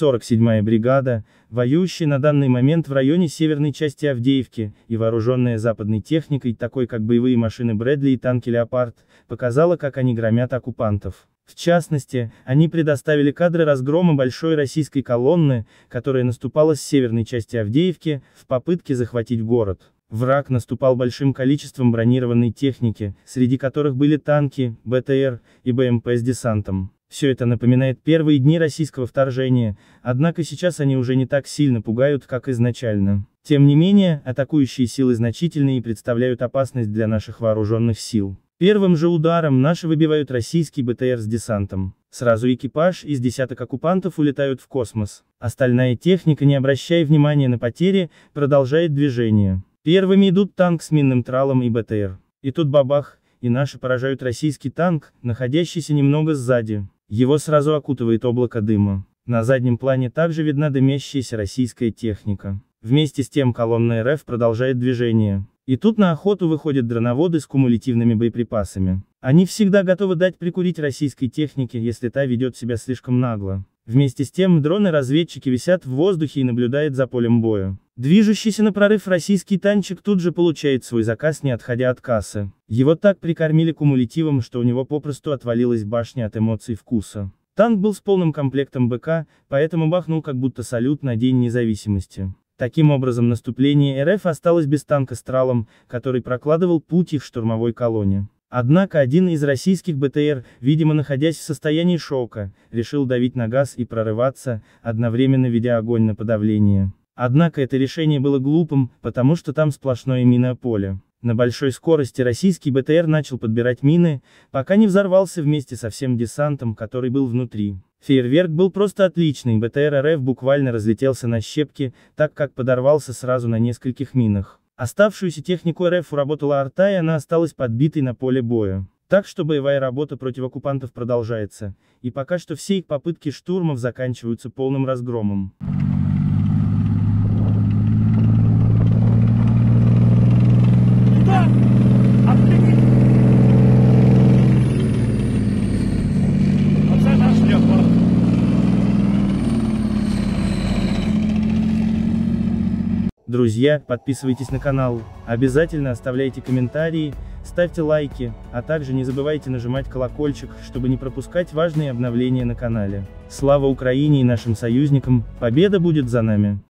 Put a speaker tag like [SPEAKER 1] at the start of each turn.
[SPEAKER 1] 47-я бригада, воюющая на данный момент в районе северной части Авдеевки, и вооруженная западной техникой, такой как боевые машины Брэдли и танки Леопард, показала, как они громят оккупантов. В частности, они предоставили кадры разгрома большой российской колонны, которая наступала с северной части Авдеевки, в попытке захватить город. Враг наступал большим количеством бронированной техники, среди которых были танки, БТР и БМП с десантом. Все это напоминает первые дни российского вторжения, однако сейчас они уже не так сильно пугают, как изначально. Тем не менее, атакующие силы значительны и представляют опасность для наших вооруженных сил. Первым же ударом наши выбивают российский БТР с десантом. Сразу экипаж из десяток оккупантов улетают в космос. Остальная техника, не обращая внимания на потери, продолжает движение. Первыми идут танк с минным тралом и БТР. И тут бабах, и наши поражают российский танк, находящийся немного сзади. Его сразу окутывает облако дыма. На заднем плане также видна дымящаяся российская техника. Вместе с тем колонна РФ продолжает движение. И тут на охоту выходят дроноводы с кумулятивными боеприпасами. Они всегда готовы дать прикурить российской технике, если та ведет себя слишком нагло. Вместе с тем дроны-разведчики висят в воздухе и наблюдают за полем боя. Движущийся на прорыв российский танчик тут же получает свой заказ не отходя от кассы. Его так прикормили кумулятивом, что у него попросту отвалилась башня от эмоций вкуса. Танк был с полным комплектом БК, поэтому бахнул как будто салют на День независимости. Таким образом наступление РФ осталось без танка с тралом, который прокладывал путь их штурмовой колонне. Однако один из российских БТР, видимо находясь в состоянии шока, решил давить на газ и прорываться, одновременно ведя огонь на подавление. Однако это решение было глупым, потому что там сплошное минное поле. На большой скорости российский БТР начал подбирать мины, пока не взорвался вместе со всем десантом, который был внутри. Фейерверк был просто отличный, БТР РФ буквально разлетелся на щепки, так как подорвался сразу на нескольких минах. Оставшуюся технику РФ уработала арта и она осталась подбитой на поле боя. Так что боевая работа против оккупантов продолжается, и пока что все их попытки штурмов заканчиваются полным разгромом. Друзья, подписывайтесь на канал, обязательно оставляйте комментарии, ставьте лайки, а также не забывайте нажимать колокольчик, чтобы не пропускать важные обновления на канале. Слава Украине и нашим союзникам, победа будет за нами!